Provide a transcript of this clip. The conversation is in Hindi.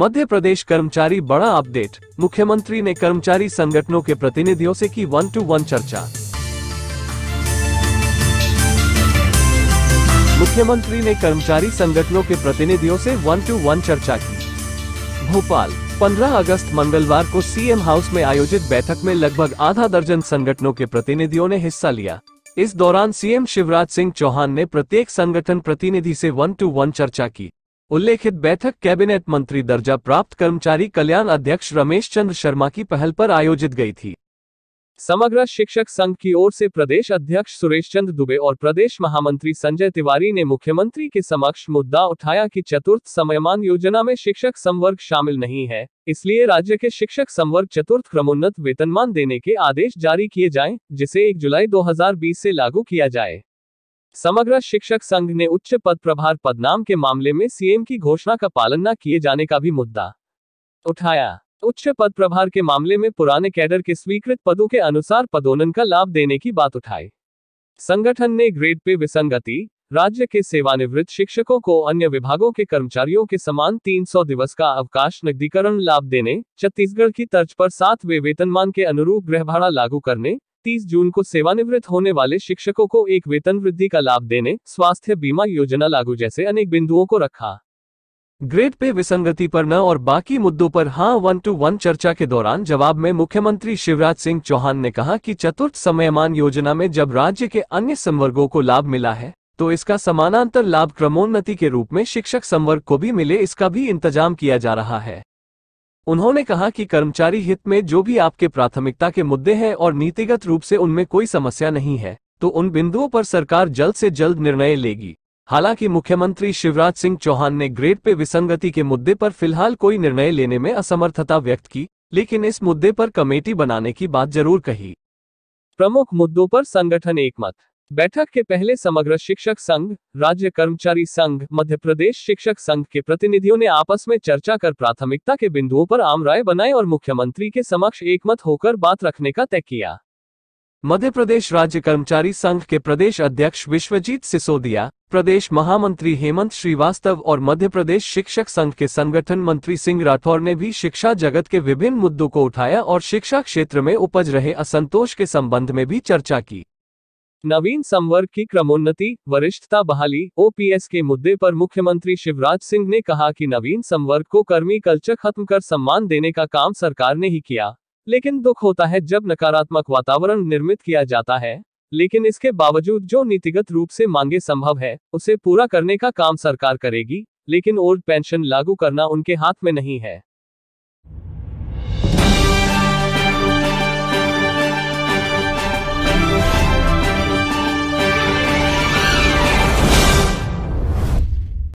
मध्य प्रदेश कर्मचारी बड़ा अपडेट मुख्यमंत्री ने कर्मचारी संगठनों के प्रतिनिधियों से की वन टू वन चर्चा मुख्यमंत्री ने कर्मचारी संगठनों के प्रतिनिधियों से वन टू वन चर्चा की भोपाल 15 अगस्त मंगलवार को सीएम हाउस में आयोजित बैठक में लगभग आधा दर्जन संगठनों के प्रतिनिधियों ने हिस्सा लिया इस दौरान सीएम शिवराज सिंह चौहान ने प्रत्येक संगठन प्रतिनिधि से वन टू वन चर्चा की उल्लेखित बैठक कैबिनेट मंत्री दर्जा प्राप्त कर्मचारी कल्याण अध्यक्ष रमेश चंद्र शर्मा की पहल पर आयोजित गई थी समग्र शिक्षक संघ की ओर से प्रदेश अध्यक्ष सुरेश चंद्र दुबे और प्रदेश महामंत्री संजय तिवारी ने मुख्यमंत्री के समक्ष मुद्दा उठाया कि चतुर्थ समयमान योजना में शिक्षक संवर्ग शामिल नहीं है इसलिए राज्य के शिक्षक संवर्ग चतुर्थ क्रमोन्नत वेतनमान देने के आदेश जारी किए जाएं, जिसे 1 जुलाई 2020 से लागू किया जाए समग्र शिक्षक संघ ने उच्च पद प्रभार पदनाम के मामले में सीएम की घोषणा का पालन न किए जाने का भी मुद्दा उठाया उच्च पद प्रभार के मामले में पुराने कैडर के स्वीकृत पदों के अनुसार पदोन्नन का लाभ देने की बात उठाई संगठन ने ग्रेड पे विसंगति राज्य के सेवानिवृत्त शिक्षकों को अन्य विभागों के कर्मचारियों के समान 300 दिवस का अवकाश नकदीकरण लाभ देने छत्तीसगढ़ की तर्ज पर सातवें वेतनमान के अनुरूप गृह भाड़ा लागू करने 30 जून को सेवानिवृत्त होने वाले शिक्षकों को एक वेतन वृद्धि का लाभ देने स्वास्थ्य बीमा योजना लागू जैसे अनेक बिंदुओं को रखा ग्रेड पे विसंगति पर न और बाकी मुद्दों पर हाँ वन टू वन चर्चा के दौरान जवाब में मुख्यमंत्री शिवराज सिंह चौहान ने कहा कि चतुर्थ समयमान योजना में जब राज्य के अन्य संवर्गों को लाभ मिला है तो इसका समानांतर लाभ क्रमोन्नति के रूप में शिक्षक संवर्ग को भी मिले इसका भी इंतजाम किया जा रहा है उन्होंने कहा कि कर्मचारी हित में जो भी आपके प्राथमिकता के मुद्दे हैं और नीतिगत रूप से उनमें कोई समस्या नहीं है तो उन बिंदुओं पर सरकार जल्द से जल्द निर्णय लेगी हालांकि मुख्यमंत्री शिवराज सिंह चौहान ने ग्रेड पे विसंगति के मुद्दे पर फिलहाल कोई निर्णय लेने में असमर्थता व्यक्त की लेकिन इस मुद्दे पर कमेटी बनाने की बात जरूर कही प्रमुख मुद्दों पर संगठन एकमत बैठक के पहले समग्र शिक्षक संघ राज्य कर्मचारी संघ मध्य प्रदेश शिक्षक संघ के प्रतिनिधियों ने आपस में चर्चा कर प्राथमिकता के बिंदुओं पर आम राय बनाए और मुख्यमंत्री के समक्ष एकमत होकर बात रखने का तय किया मध्य प्रदेश राज्य कर्मचारी संघ के प्रदेश अध्यक्ष विश्वजीत सिसोदिया प्रदेश महामंत्री हेमंत श्रीवास्तव और मध्य प्रदेश शिक्षक संघ के संगठन मंत्री सिंह राठौर ने भी शिक्षा जगत के विभिन्न मुद्दों को उठाया और शिक्षा क्षेत्र में उपज रहे असंतोष के संबंध में भी चर्चा की नवीन संवर्ग की क्रमोन्नति वरिष्ठता बहाली ओपीएस के मुद्दे पर मुख्यमंत्री शिवराज सिंह ने कहा कि नवीन संवर्ग को कर्मी कल्चर खत्म कर सम्मान देने का काम सरकार ने ही किया लेकिन दुख होता है जब नकारात्मक वातावरण निर्मित किया जाता है लेकिन इसके बावजूद जो नीतिगत रूप से मांगे संभव है उसे पूरा करने का काम सरकार करेगी लेकिन ओल्ड पेंशन लागू करना उनके हाथ में नहीं है